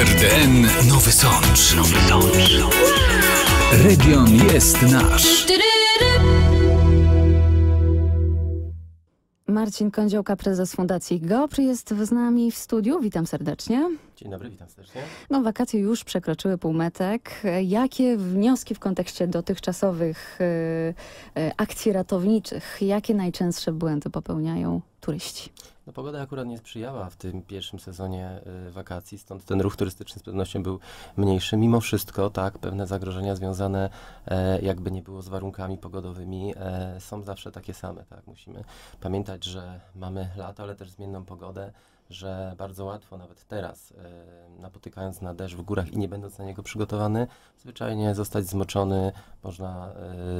RDN Nowy Sącz. Nowy Sącz. Region jest nasz. Marcin Kądziołka, prezes Fundacji GOPR jest z nami w studiu. Witam serdecznie. Dzień dobry, witam serdecznie. No, wakacje już przekroczyły półmetek. Jakie wnioski w kontekście dotychczasowych y, y, akcji ratowniczych, jakie najczęstsze błędy popełniają turyści? No, pogoda akurat nie sprzyjała w tym pierwszym sezonie y, wakacji, stąd ten ruch turystyczny z pewnością był mniejszy. Mimo wszystko, tak, pewne zagrożenia związane, e, jakby nie było z warunkami pogodowymi, e, są zawsze takie same. Tak? Musimy pamiętać, że mamy lato, ale też zmienną pogodę że bardzo łatwo nawet teraz, e, napotykając na deszcz w górach i nie będąc na niego przygotowany, zwyczajnie zostać zmoczony, można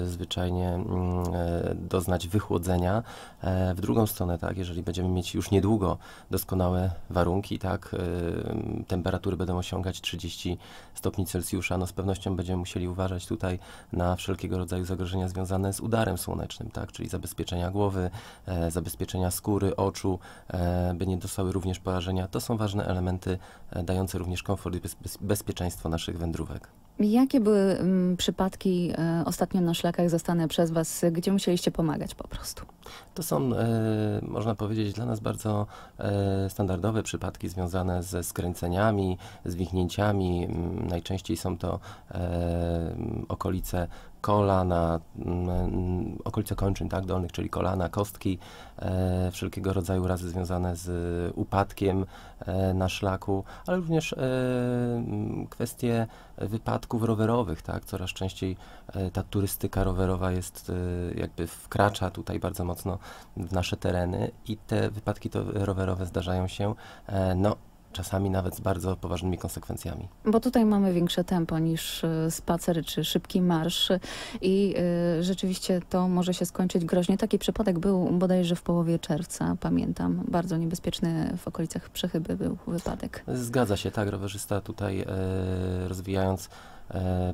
e, zwyczajnie mm, e, doznać wychłodzenia. W drugą stronę, tak, jeżeli będziemy mieć już niedługo doskonałe warunki, tak, temperatury będą osiągać 30 stopni Celsjusza, no z pewnością będziemy musieli uważać tutaj na wszelkiego rodzaju zagrożenia związane z udarem słonecznym, tak, czyli zabezpieczenia głowy, zabezpieczenia skóry, oczu, by nie dostały również porażenia, to są ważne elementy e, dające również komfort i bezpieczeństwo naszych wędrówek. Jakie były m, mm, przypadki e, ostatnio na szlakach zastane przez Was, gdzie musieliście pomagać po prostu? To są, e, można powiedzieć, dla nas bardzo e, standardowe przypadki związane ze skręceniami, z wichnięciami. Mm, najczęściej są to e, okolice kolana, mm, mm, okolice kończyn tak, dolnych, czyli kolana, kostki, e, wszelkiego rodzaju razy związane z upadkiem e, na szlaku, ale również e, mm, kwestie wypadków rowerowych, tak, coraz częściej e, ta turystyka rowerowa jest e, jakby wkracza tutaj bardzo mocno w nasze tereny i te wypadki to, rowerowe zdarzają się, e, no czasami nawet z bardzo poważnymi konsekwencjami. Bo tutaj mamy większe tempo niż e, spacer czy szybki marsz i y, rzeczywiście to może się skończyć groźnie. Taki przypadek był bodajże w połowie czerwca, pamiętam. Bardzo niebezpieczny w okolicach Przechyby był wypadek. Zgadza się, tak. Rowerzysta tutaj y, rozwijając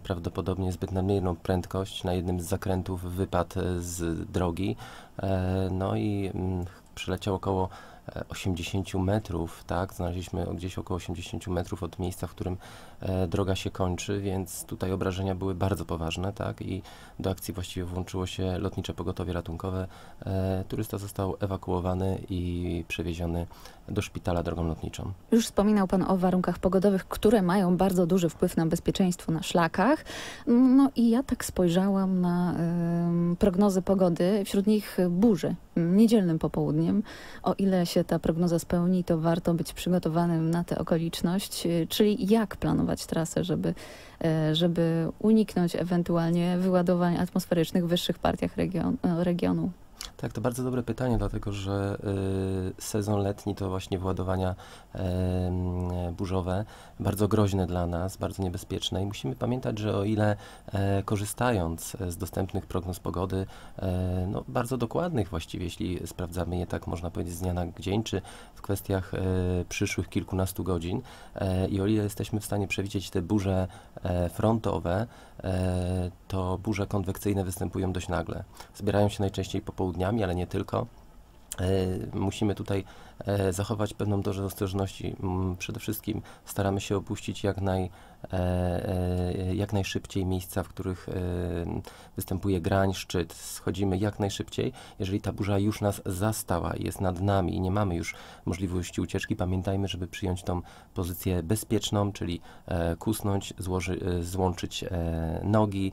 prawdopodobnie zbyt nadmierną prędkość na jednym z zakrętów wypadł z drogi. no i mm, przyleciał około 80 e, metrów, tak? Znaleźliśmy gdzieś około 80 metrów od miejsca, w którym e, droga się kończy, więc tutaj obrażenia były bardzo poważne, tak? I do akcji właściwie włączyło się lotnicze pogotowie ratunkowe. E, turysta został ewakuowany i przewieziony do szpitala drogą lotniczą. Już wspominał Pan o warunkach pogodowych, które mają bardzo duży wpływ na bezpieczeństwo na szlakach. No i ja tak spojrzałam na y, prognozy pogody, wśród nich burzy niedzielnym popołudniem. O ile się ta prognoza spełni, to warto być przygotowanym na tę okoliczność, y, czyli jak planować trasę, żeby, e, żeby uniknąć ewentualnie wyładowań atmosferycznych w wyższych partiach region, e, regionu. Tak, to bardzo dobre pytanie, dlatego że y, sezon letni to właśnie wyładowania burzowe, bardzo groźne dla nas, bardzo niebezpieczne i musimy pamiętać, że o ile e, korzystając e, z dostępnych prognoz pogody, e, no, bardzo dokładnych właściwie, jeśli sprawdzamy je tak można powiedzieć z dnia na dzień, czy w kwestiach e, przyszłych kilkunastu godzin e, i o ile jesteśmy w stanie przewidzieć te burze e, frontowe, to burze konwekcyjne występują dość nagle. Zbierają się najczęściej popołudniami, ale nie tylko. Musimy tutaj E, zachować pewną dozę ostrożności. Mm, przede wszystkim staramy się opuścić jak, naj, e, e, jak najszybciej miejsca, w których występuje grań, szczyt. Schodzimy jak najszybciej. Jeżeli ta burza już nas zastała, jest nad nami i nie mamy już możliwości ucieczki, pamiętajmy, żeby przyjąć tą pozycję bezpieczną, czyli kusnąć, złoży, złączyć nogi,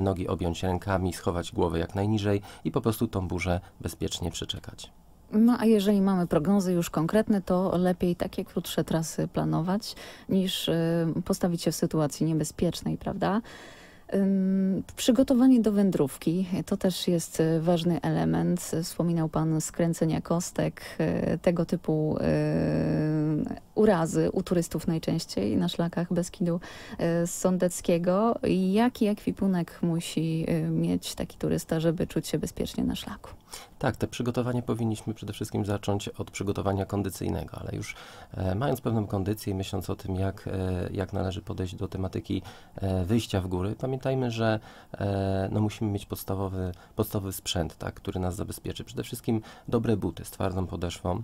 nogi objąć rękami, schować głowę jak najniżej i po prostu tą burzę bezpiecznie przeczekać. No a jeżeli mamy prognozy już konkretne, to lepiej takie krótsze trasy planować niż y, postawić się w sytuacji niebezpiecznej, prawda? Przygotowanie do wędrówki to też jest y, ważny element. Wspominał Pan skręcenia kostek, y, tego typu urazy u turystów najczęściej na szlakach Beskidu e, Sądeckiego. Jaki ekwipunek musi e, mieć taki turysta, żeby czuć się bezpiecznie na szlaku? Tak, te przygotowanie powinniśmy przede wszystkim zacząć od przygotowania kondycyjnego, ale już e, mając pewną kondycję i myśląc o tym, jak, e, jak należy podejść do tematyki e, wyjścia w góry, pamiętajmy, że e, no, musimy mieć podstawowy, podstawowy sprzęt, tak, który nas zabezpieczy. Przede wszystkim dobre buty z twardą podeszwą,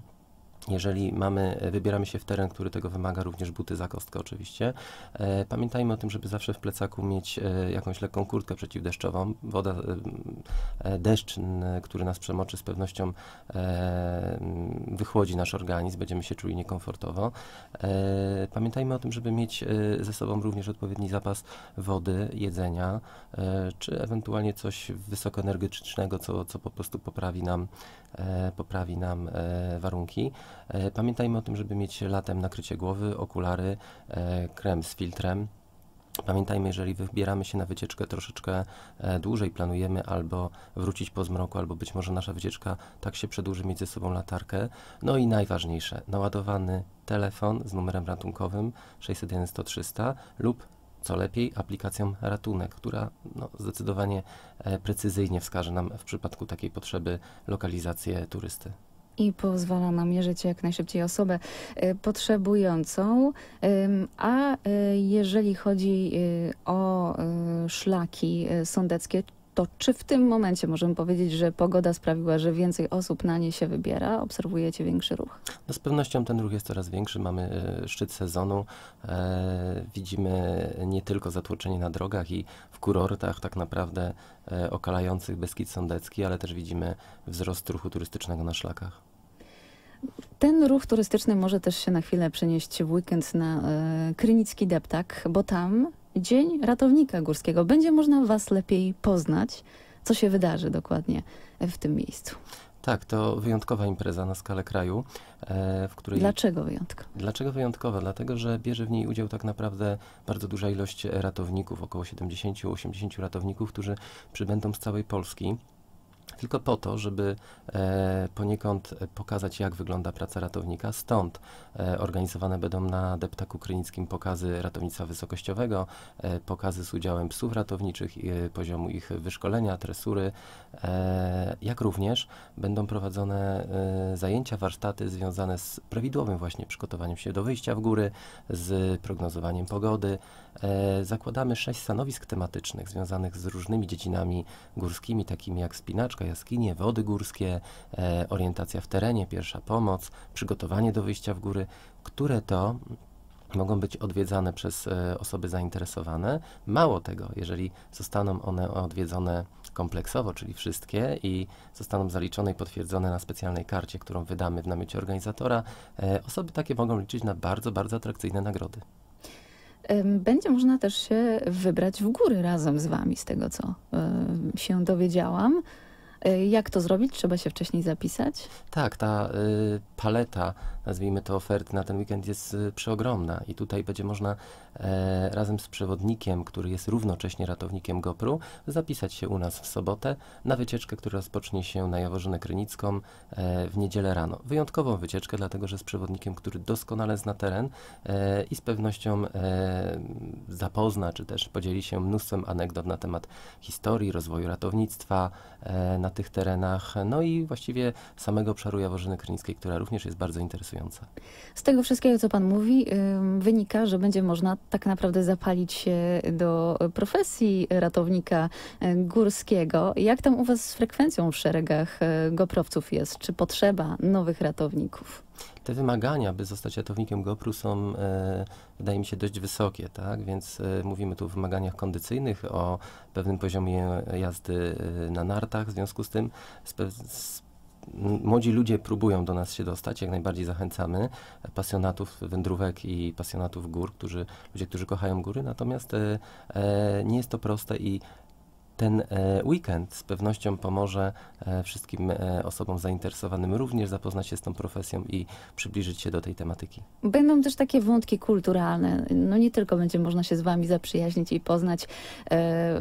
jeżeli mamy, wybieramy się w teren, który tego wymaga, również buty za kostkę oczywiście. E, pamiętajmy o tym, żeby zawsze w plecaku mieć e, jakąś lekką kurtkę przeciwdeszczową. Woda, e, e deszcz, który nas przemoczy z pewnością e, wychłodzi nasz organizm, będziemy się czuli niekomfortowo. E, pamiętajmy o tym, żeby mieć e, ze sobą również odpowiedni zapas wody, jedzenia, e, czy ewentualnie coś wysokoenergetycznego, co, co po prostu poprawi nam, e, poprawi nam e, warunki. E, pamiętajmy o tym, żeby mieć latem nakrycie głowy, okulary, krem z filtrem. Pamiętajmy, jeżeli wybieramy się na wycieczkę troszeczkę e, dłużej, planujemy albo wrócić po zmroku, albo być może nasza wycieczka tak się przedłuży mieć ze sobą latarkę. No i najważniejsze, naładowany telefon z numerem ratunkowym 601 100 lub co lepiej aplikacją Ratunek, która no, zdecydowanie e, precyzyjnie wskaże nam w przypadku takiej potrzeby lokalizację turysty i pozwala nam mierzyć jak najszybciej osobę y, potrzebującą. A y, jeżeli chodzi y, o szlaki sądeckie, to czy w tym momencie możemy powiedzieć, że pogoda sprawiła, że więcej osób na nie się wybiera? Obserwujecie większy ruch? No z pewnością ten ruch jest coraz większy. Mamy e, szczyt sezonu. E, widzimy nie tylko zatłoczenie na drogach i w kurortach tak naprawdę e, okalających Beskid Sądecki, ale też widzimy wzrost ruchu turystycznego na szlakach. Ten ruch turystyczny może też się na chwilę przenieść w weekend na e, Krynicki Deptak, bo tam Dzień Ratownika Górskiego. Będzie można Was lepiej poznać, co się wydarzy dokładnie e, w tym miejscu. Tak, to wyjątkowa impreza na skalę kraju, e, w której... Dlaczego wyjątkowa? Dlaczego wyjątkowa? Dlatego, że bierze w niej udział tak naprawdę bardzo duża ilość ratowników, około 70-80 ratowników, którzy przybędą z całej Polski tylko po to, żeby e, poniekąd pokazać, jak wygląda praca ratownika. Stąd e, organizowane będą na Deptaku Krynickim pokazy ratownictwa wysokościowego, e, pokazy z udziałem psów ratowniczych, i, e, poziomu ich wyszkolenia, tresury, e, jak również będą prowadzone e, zajęcia, warsztaty związane z prawidłowym właśnie przygotowaniem się do wyjścia w góry, z prognozowaniem pogody. E, zakładamy sześć stanowisk tematycznych związanych z różnymi dziedzinami górskimi, takimi jak spinaczka, jaskinie, wody górskie, e, orientacja w terenie, pierwsza pomoc, przygotowanie do wyjścia w góry, które to mogą być odwiedzane przez e, osoby zainteresowane. Mało tego, jeżeli zostaną one odwiedzone kompleksowo, czyli wszystkie i zostaną zaliczone i potwierdzone na specjalnej karcie, którą wydamy w namiocie organizatora, e, osoby takie mogą liczyć na bardzo, bardzo atrakcyjne nagrody. Będzie można też się wybrać w góry razem z Wami, z tego co się dowiedziałam. E, jak to zrobić? Trzeba się wcześniej zapisać? Tak, ta y, paleta nazwijmy to, oferty na ten weekend jest y, przeogromna i tutaj będzie można e, razem z przewodnikiem, który jest równocześnie ratownikiem GoPro, zapisać się u nas w sobotę na wycieczkę, która rozpocznie się na Jaworzynę Krynicką e, w niedzielę rano. Wyjątkową wycieczkę, dlatego że z przewodnikiem, który doskonale zna teren e, i z pewnością e, zapozna, czy też podzieli się mnóstwem anegdot na temat historii, rozwoju ratownictwa e, na tych terenach, no i właściwie samego obszaru Jaworzyny Krynickiej, która również jest bardzo interesująca z tego wszystkiego, co pan mówi, wynika, że będzie można tak naprawdę zapalić się do profesji ratownika e, górskiego. Jak tam u was z frekwencją w szeregach e, goprowców jest? Czy potrzeba nowych ratowników? te wymagania, by zostać ratownikiem GoPru są, e, wydaje mi się, dość wysokie, tak? Więc e, mówimy tu o wymaganiach kondycyjnych, o pewnym poziomie jazdy e, na nartach, w związku z tym z, z młodzi ludzie próbują do nas się dostać, jak najbardziej zachęcamy e, pasjonatów wędrówek i pasjonatów gór, którzy, ludzie, którzy kochają góry, natomiast e, e nie jest to proste i ten e, weekend z pewnością pomoże e, wszystkim e, osobom zainteresowanym również zapoznać się z tą profesją i przybliżyć się do tej tematyki. Będą też takie wątki kulturalne. No nie tylko będzie można się z wami zaprzyjaźnić i poznać e,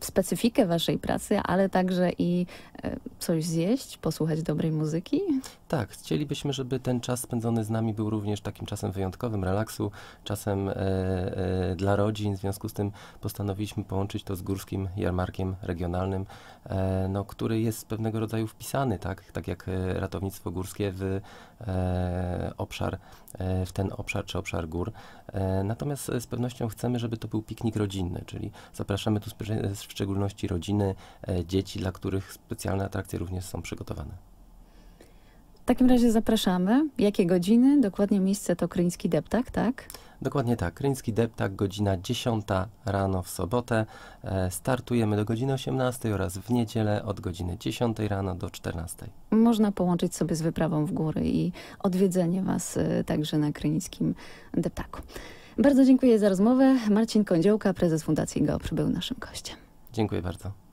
specyfikę waszej pracy, ale także i coś zjeść, posłuchać dobrej muzyki. Tak, chcielibyśmy, żeby ten czas spędzony z nami był również takim czasem wyjątkowym, relaksu, czasem e, e, dla rodzin. W związku z tym postanowiliśmy połączyć to z górskim jarmarkiem markiem regionalnym, e, no, który jest pewnego rodzaju wpisany, tak, tak jak e, ratownictwo górskie w e, obszar, w ten obszar czy obszar gór. Natomiast z pewnością chcemy, żeby to był piknik rodzinny, czyli zapraszamy tu w szczególności rodziny, dzieci, dla których specjalne atrakcje również są przygotowane. W takim razie zapraszamy. Jakie godziny? Dokładnie miejsce to Kryński Deptak, tak? Dokładnie tak. Kryński Deptak, godzina 10 rano w sobotę. E, startujemy do godziny 18 oraz w niedzielę od godziny 10 rano do 14. Można połączyć sobie z wyprawą w góry i odwiedzenie Was e, także na Kryńskim Deptaku. Bardzo dziękuję za rozmowę. Marcin Kądziołka, prezes Fundacji GOPR był naszym gościem. Dziękuję bardzo.